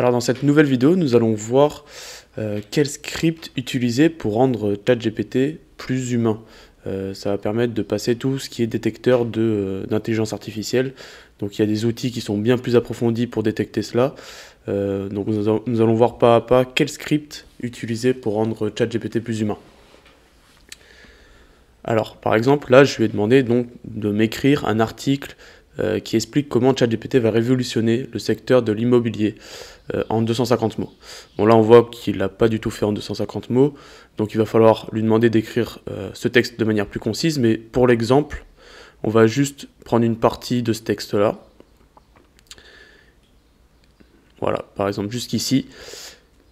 Alors dans cette nouvelle vidéo, nous allons voir euh, quel script utiliser pour rendre ChatGPT plus humain. Euh, ça va permettre de passer tout ce qui est détecteur euh, d'intelligence artificielle. Donc il y a des outils qui sont bien plus approfondis pour détecter cela. donc nous, allons voir pas à pas quel script utiliser pour rendre ChatGPT plus humain. Alors par exemple là je lui ai demandé donc de m'écrire un article euh, qui explique comment ChatGPT va révolutionner le secteur de l'immobilier euh, en 250 mots. Bon là on voit qu'il n'a pas du tout fait en 250 mots, donc il va falloir lui demander d'écrire euh, ce texte de manière plus concise, mais pour l'exemple, on va juste prendre une partie de ce texte-là. Voilà, par exemple jusqu'ici.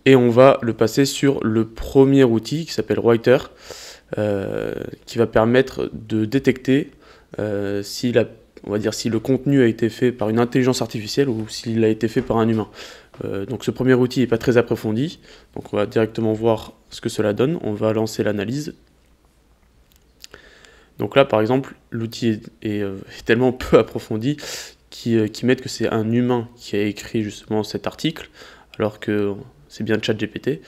Et on va le passer sur le premier outil qui s'appelle Writer, qui va permettre de détecter si la on va dire si le contenu a été fait par une intelligence artificielle ou s'il a été fait par un humain. Euh, donc ce premier outil n'est pas très approfondi, donc on va directement voir ce que cela donne. On va lancer l'analyse. Donc là, par exemple, l'outil est, euh, tellement peu approfondi qui, euh, qui met que c'est un humain qui a écrit justement cet article, alors que c'est bien ChatGPT.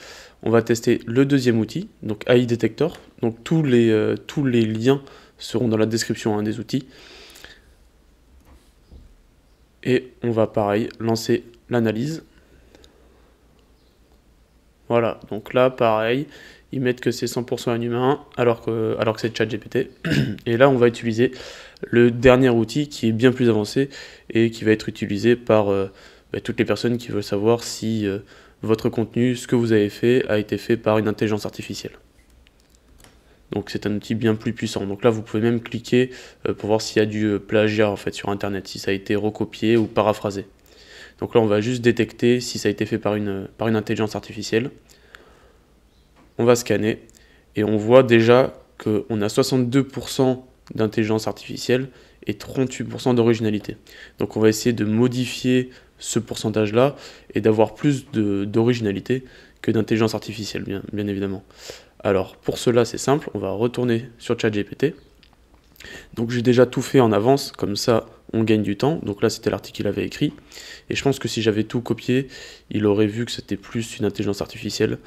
On va tester le deuxième outil, donc AI Detector. Donc tous les, tous les liens seront dans la description des outils. Et on va pareil lancer l'analyse. Voilà, donc là pareil, ils mettent que c'est 100% un humain alors que, alors que c'est ChatGPT. Et là, on va utiliser le dernier outil qui est bien plus avancé et qui va être utilisé par euh, bah, toutes les personnes qui veulent savoir si euh, votre contenu, ce que vous avez fait, a été fait par une intelligence artificielle. Donc c'est un outil bien plus puissant. Donc là, vous pouvez même cliquer euh, pour voir s'il y a du euh, plagiat en fait sur Internet, si ça a été recopié ou paraphrasé. Donc là, on va juste détecter si ça a été fait par une, euh, par une intelligence artificielle. On va scanner et on voit déjà qu'on a 62% d'intelligence artificielle et 38% d'originalité. Donc on va essayer de modifier ce pourcentage-là et d'avoir plus d'originalité que d'intelligence artificielle, bien, évidemment. Alors pour cela, c'est simple, on va retourner sur ChatGPT. Donc j'ai déjà tout fait en avance, comme ça on gagne du temps. Donc là c'était l'article qu'il avait écrit. Et je pense que si j'avais tout copié, il aurait vu que c'était plus une intelligence artificielle.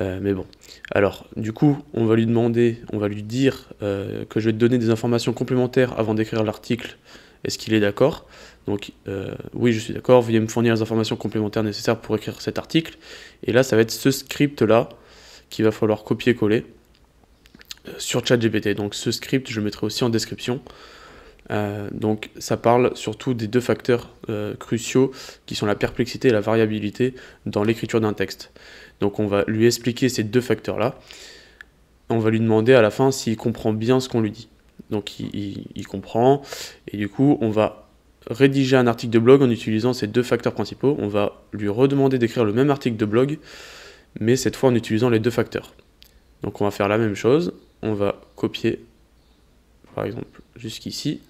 Euh, mais bon. Alors du coup on va lui demander, on va lui dire euh, que je vais te donner des informations complémentaires avant d'écrire l'article est-ce qu'il est, d'accord Donc euh, oui, je suis d'accord, veuillez me fournir les informations complémentaires nécessaires pour écrire cet article. Et là, ça va être ce script-là qu'il va falloir copier-coller euh, sur ChatGPT. Donc ce script, je le mettrai aussi en description. Euh, donc ça parle surtout des deux facteurs cruciaux qui sont la perplexité et la variabilité dans l'écriture d'un texte. Donc on va lui expliquer ces deux facteurs-là. On va lui demander à la fin s'il comprend bien ce qu'on lui dit donc il, comprend. Et du coup, on va rédiger un article de blog en utilisant ces deux facteurs principaux. On va lui redemander d'écrire le même article de blog, mais cette fois en utilisant les deux facteurs. Donc on va faire la même chose. On va copier, par exemple, jusqu'ici.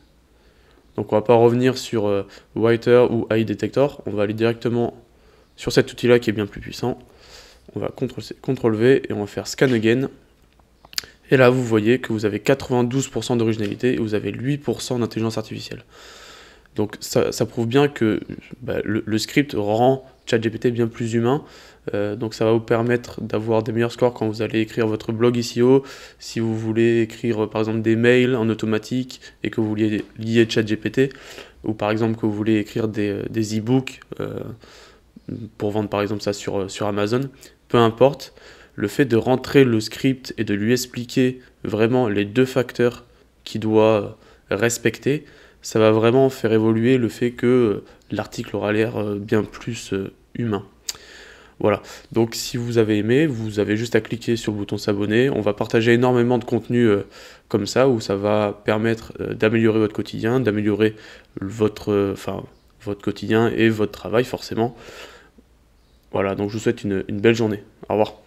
Donc on va pas revenir sur euh, Writer ou AI Detector. On va aller directement sur cet outil-là qui est bien plus puissant. On va CTRL-V et on va faire Scan Again. Et là, vous voyez que vous avez 92% d'originalité et vous avez 8% d'intelligence artificielle. Donc ça, prouve bien que bah, le, script rend ChatGPT bien plus humain. Euh, donc ça va vous permettre d'avoir des meilleurs scores quand vous allez écrire votre blog ici-haut. si vous voulez écrire par exemple des mails en automatique et que vous vouliez lier ChatGPT, ou par exemple que vous voulez écrire des, e-books euh, pour vendre par exemple ça sur Amazon, peu importe le fait de rentrer le script et de lui expliquer vraiment les deux facteurs qu'il doit respecter, ça va vraiment faire évoluer le fait que l'article aura l'air euh, bien plus euh, humain. Voilà, donc si vous avez aimé, vous avez juste à cliquer sur le bouton s'abonner. On va partager énormément de contenu euh, comme ça, où ça va permettre d'améliorer votre quotidien, d'améliorer votre, votre quotidien et votre travail forcément. Voilà, donc je vous souhaite une belle journée. Au revoir.